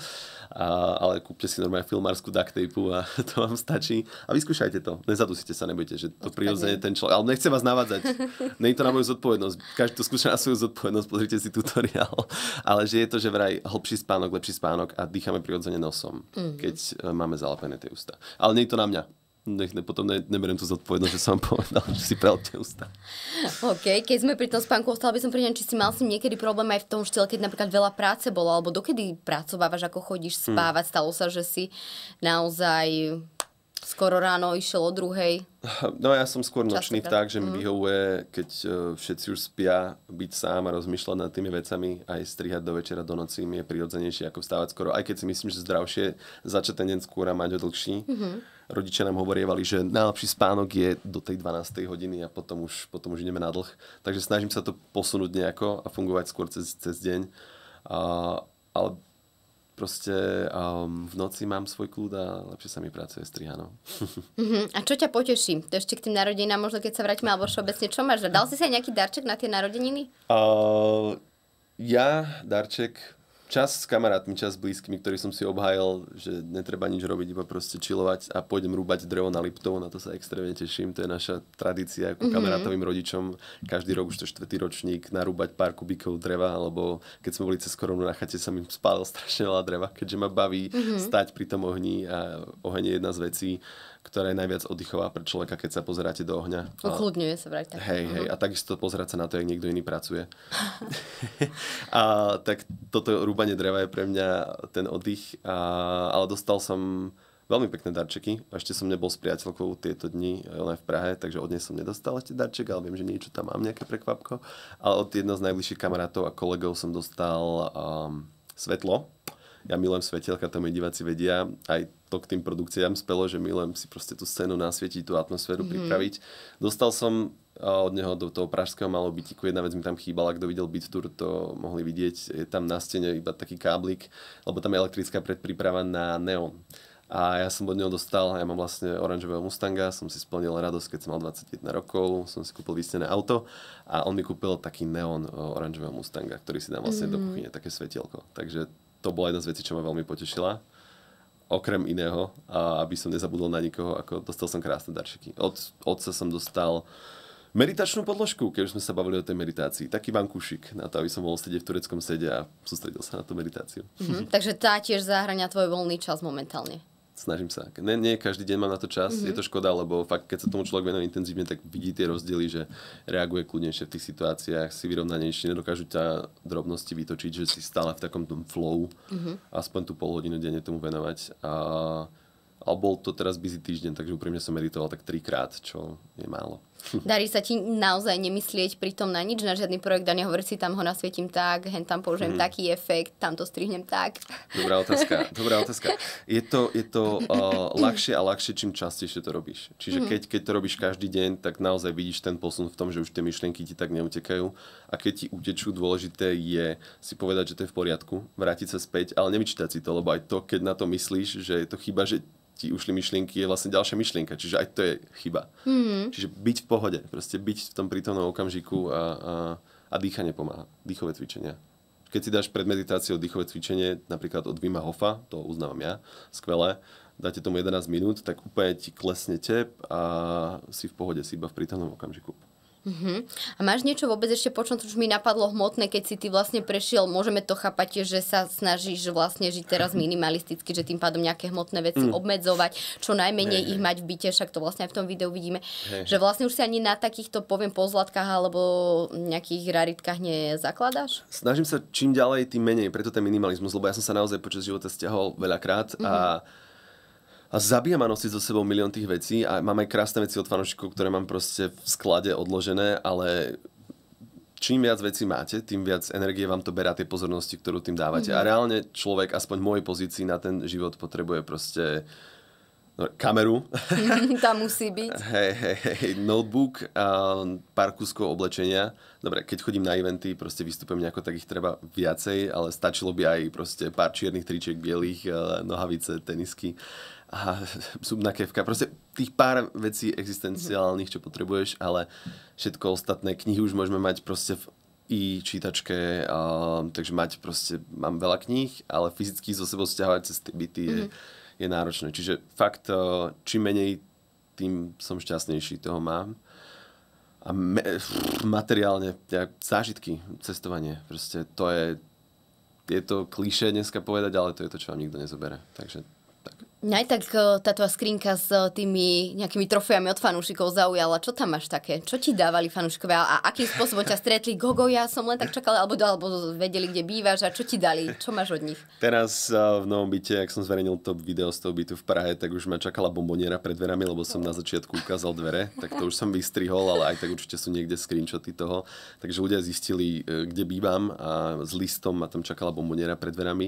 A, ale kúpte si normálne filmárskú duct tape a *laughs* to vám stačí. A vyskúšajte to. Nezadusíte sa, nebojte, že to prirodzene ten človek. Ale nechcem vás navádzať. *laughs* Není to na moju zodpovednosť. Každý to skúša na svoju zodpovednosť, pozrite si tutoriál. *laughs* Ale že je to, že vraj hlbší spánok, lepší spánok a dýchame prirodzene nosom, mm-hmm. keď e, máme zalepené tie ústa. Ale nie je to na mňa. Nech ne, potom ne, neberiem tú zodpovednosť, že som *laughs* povedal, že si prelte ústa. OK, keď sme pri tom spánku, ostala by som pri ňom, či si mal s ním niekedy problém aj v tom štýle, keď napríklad veľa práce bolo, alebo dokedy pracovávaš, ako chodíš hm. spávať, hmm. stalo sa, že si naozaj skoro ráno išiel o druhej. No ja som skôr Častokrát. nočný vták, že mi mhm. vyhovuje, keď e, všetci už spia, byť sám a rozmýšľať nad tými vecami, aj strihať do večera, do noci mi je prirodzenejšie ako vstávať skoro, aj keď si myslím, že zdravšie začať ten deň skôr a mať ho dlhší. Mm-hmm rodičia nám hovorievali, že najlepší spánok je do tej 12. hodiny a potom už, potom už ideme na dlh. Takže snažím sa to posunúť nejako a fungovať skôr cez, cez deň. A, ale proste um, v noci mám svoj kľud a lepšie sa mi pracuje s trihanou. *laughs* Mhm, a čo ťa poteší? To ešte k tým narodeninám, možno keď sa vrátime, alebo všeobecne, čo máš? Dal si sa aj nejaký darček na tie narodeniny? Uh, ja darček čas s kamarátmi, čas s blízkymi, ktorý som si obhájil, že netreba nič robiť, iba proste čilovať a pôjdem rúbať drevo na Liptov, na to sa extrémne teším, to je naša tradícia ako mm-hmm. kamarátovým rodičom, každý rok už to štvrtý ročník, narúbať pár kubíkov dreva, alebo keď sme boli cez koronu na chate, sa mi spálil *laughs* strašne veľa dreva, keďže ma baví mm-hmm. stať pri tom ohni a oheň je jedna z vecí, ktorá je najviac oddychová pre človeka, keď sa pozeráte do ohňa. Uchľudňuje sa vraj tak. Hej, hej, mhm. a takisto pozerať sa na to, jak niekto iný pracuje. *laughs* *laughs* a tak toto rúbanie dreva je pre mňa ten oddych, a, ale dostal som veľmi pekné darčeky. Ešte som nebol s priateľkou tieto dni, ona eh, v Prahe, takže od nej som nedostal ešte darček, ale viem, že niečo tam mám, nejaké prekvapko. Ale od jedného z najbližších kamarátov a kolegov som dostal um, svetlo ja milujem svetelka to moji diváci vedia, aj to k tým produkciám spelo, že milujem si proste tú scénu nasvietiť, tú atmosféru mm-hmm. pripraviť. Dostal som eh, od neho do toho pražského malo bytiku. Jedna vec mi tam chýbala, kto videl BitTour, to mohli vidieť. Je tam na stene iba taký káblik, lebo tam je elektrická predpríprava na neon. A ja som od neho dostal, ja mám vlastne oranžového Mustanga, som si splnil radosť, keď som mal 21 rokov, som si kúpil vysnené auto a on mi kúpil taký neon eh, oranžového Mustanga, ktorý si dám vlastne mm. do mhm. kuchyne, také svetielko. Takže to bola jedna z vecí, čo ma veľmi potešila. Okrem iného, a aby som nezabudol na nikoho, ako dostal som krásne darčeky. Od otca som dostal meditačnú podložku, keď už sme sa bavili o tej meditácii. Taký vankúšik na to, aby som mohol sedieť v tureckom sede a sústredil sa na tú meditáciu. Mm-hmm. takže tá tiež zahrania tvoj voľný čas momentálne snažím sa. Ne, nie každý deň mám na to čas, mm-hmm. je to škoda, lebo fakt, keď sa tomu človek venuje intenzívne, tak vidí tie rozdiely, že reaguje kľudnejšie v tých situáciách, si vyrovnanejšie, nedokážu ťa drobnosti vytočiť, že si stále v takom tom flow, mm-hmm. aspoň tú pol hodinu denne tomu venovať. A, a bol to teraz busy týždeň, takže úprimne som meditoval tak trikrát, čo je málo. Darí sa ti naozaj nemyslieť pritom na nič, na žiadny projekt a nehovoriť si tam ho nasvietím tak, hen tam použijem mm. taký efekt, tam to strihnem tak. Dobrá otázka. Dobrá otázka. Je to, je to uh, *laughs* ľahšie a ľahšie, čím častejšie to robíš. Čiže mhm. keď, keď to robíš každý deň, tak naozaj vidíš ten posun v tom, že už tie myšlienky ti tak neutekajú. A keď ti utečú, dôležité je si povedať, že to je v poriadku, vrátiť sa späť, ale nevyčítať si to, lebo aj to, keď na to myslíš, že je to chyba, že ti ušli myšlienky, je vlastne ďalšia myšlienka. Čiže aj to je chyba. Mm. Čiže byť v pohode, proste byť v tom prítomnom okamžiku a, a, a dýchanie pomáha, dýchové cvičenia. Keď si dáš pred meditáciou dýchové cvičenie, napríklad od Vima Hofa, to uznávam ja, skvelé, dáte tomu 11 minút, tak úplne ti klesne tep a si v pohode, si iba v prítomnom okamžiku. Uh-huh. A máš niečo vôbec ešte, počom, čo už mi napadlo hmotné, keď si ty vlastne prešiel, môžeme to chápať, že sa snažíš vlastne žiť teraz *laughs* minimalisticky, že tým pádom nejaké hmotné veci mm. obmedzovať, čo najmenej hey, ich mať v byte, však to vlastne aj v tom videu vidíme, hey, že vlastne už si ani na takýchto, poviem, pozlatkách alebo nejakých raritkách nezakladáš? Snažím sa čím ďalej, tým menej, preto ten minimalizmus, lebo ja som sa naozaj počas života stiahol veľakrát mm-hmm. a mhm a zabíja ma nosiť so sebou milión tých vecí a mám aj krásne veci od fanúšikov, ktoré mám proste v sklade odložené, ale čím viac vecí máte, tým viac energie vám to berá tie pozornosti, ktorú tým dávate. Mm-hmm. A mhm. reálne človek, aspoň v mojej pozícii, na ten život potrebuje proste no, kameru. Mhm, tam *laughs* musí byť. Hej, hej, hej, notebook, a pár kuskov oblečenia. Dobre, keď chodím na eventy, proste vystupujem nejako, tak ich treba viacej, ale stačilo by aj proste pár čiernych tričiek, bielých, e, nohavice, tenisky. Uh, a *laughs* zubná kevka. Proste tých pár vecí existenciálnych, čo potrebuješ, ale všetko ostatné knihy už môžeme mať proste v i čítačke, a, takže mať proste, mám veľa kníh, ale fyzicky zo sebou stiahovať cez tie byty je, mm-hmm. je náročné. Čiže fakt, e, čím menej, tým som šťastnejší, toho mám. A me, pff, materiálne, ja, zážitky, cestovanie, proste to je, je to klišé dneska povedať, ale to je to, čo vám nikto nezobere. Takže aj tak e, tá tvoja skrinka s e, tými nejakými trofejami od fanúšikov zaujala. Čo tam máš také? Čo ti dávali fanúšikovia? A akým spôsobom ťa stretli? Gogo, ja som len tak čakal, alebo, alebo vedeli, kde bývaš a čo ti dali? Čo máš od nich? Teraz e, v novom byte, ak som zverejnil to video z toho bytu v Prahe, tak už ma čakala bomboniera pred dverami, lebo som na začiatku ukázal dvere. Tak to už som vystrihol, ale aj tak určite sú niekde screenshoty toho. Takže ľudia zistili, kde bývam a s listom ma tam čakala bomboniera pred dverami.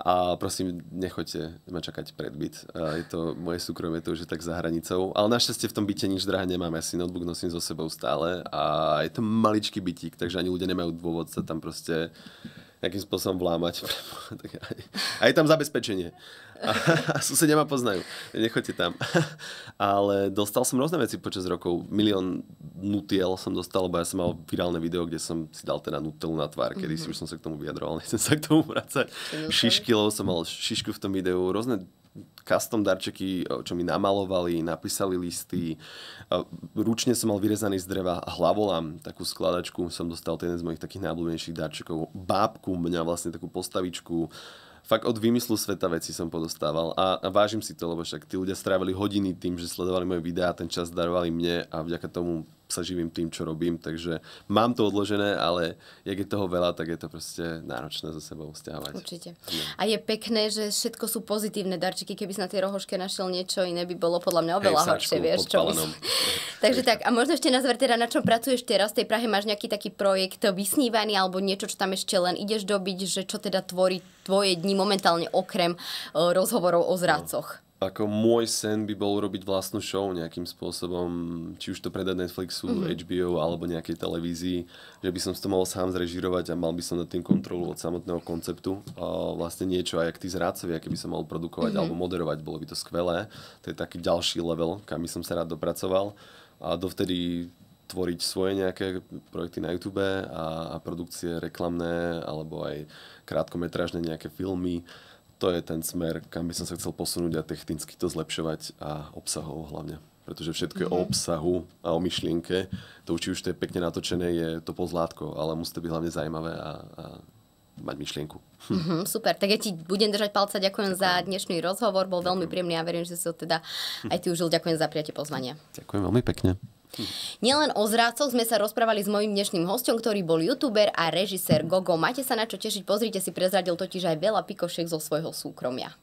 A prosím, nechoďte ma čakať pred byt. Je to moje súkromie, to už je tak za hranicou. Ale našťastie v tom byte nič drahé nemáme. Ja si notebook nosím so sebou stále a je to maličký bytík, takže ani ľudia nemajú dôvod sa tam proste nejakým spôsobom vlámať. *laughs* tak aj, aj tam zabezpečenie. A, a susedia ma poznajú. Nechoďte tam. *laughs* Ale dostal som rôzne veci počas rokov. Milión nutiel som dostal, lebo ja som mal virálne video, kde som si dal teda nutelu na tvár. Kedy mm-hmm. si už som sa k tomu vyjadroval, *laughs* nechcem sa k tomu vrácať. Šišky, lebo som mal šišku v tom videu. Rôzne custom darčeky, čo mi namalovali, napísali listy. E, ručne som mal vyrezaný z dreva hlavolám, takú skladačku, som dostal ten z mojich takých najobľúbenejších darčekov. Bábku mňa vlastne takú postavičku, fakt od vymyslu sveta veci som podostával a, vážim si to, lebo však tí ľudia strávili hodiny tým, že sledovali moje videá, ten čas darovali mne a vďaka tomu sa živím tým, čo robím, takže mám to odložené, ale jak je toho veľa, tak je to proste náročné za sebou vzťahovať. Určite. No. A je pekné, že všetko sú pozitívne darčeky, keby si na tej rohoške našiel niečo iné, by bolo podľa mňa oveľa Hej, horšie, vieš, čo *laughs* takže tak, a možno ešte na záver teda, na čom pracuješ teraz, v tej Prahe máš nejaký taký projekt vysnívaný alebo niečo, čo tam ešte len ideš dobiť, že čo teda tvorí tvoje dni momentálne okrem uh, rozhovorov o zrácoch. No ako môj sen by bol robiť vlastnú show nejakým spôsobom, či už to predať Netflixu, mm-hmm. HBO alebo nejakej televízii, že by som to mal sám zrežirovať a mal by som nad tým kontrolu od samotného konceptu. Uh, vlastne niečo aj ak tí zrácovia, keby som mal produkovať mm-hmm. alebo moderovať, bolo by to skvelé. To je taký ďalší level, kam by som sa rád dopracoval. A dovtedy tvoriť svoje nejaké projekty na YouTube a, a produkcie reklamné alebo aj krátkometrážne nejaké filmy to je ten smer, kam by som sa chcel posunúť a technicky to zlepšovať a obsahovo hlavne pretože všetko je mm-hmm. o mhm. obsahu a o myšlienke. To či už to je pekne natočené, je to pozlátko, ale musí to byť hlavne zaujímavé a, a mať myšlienku. Mm-hmm, super, tak ja ti budem držať palca, ďakujem, ďakujem. za dnešný rozhovor, bol ďakujem. veľmi príjemný a verím, že si ho teda hm. aj ty užil. Ďakujem za prijatie pozvania. Ďakujem veľmi pekne. Mhm. Nielen o zrácoch sme sa rozprávali s mojím dnešným hostom, ktorý bol youtuber a režisér Gogo. Máte sa na čo tešiť, pozrite si, prezradil totiž aj veľa pikošiek zo svojho súkromia.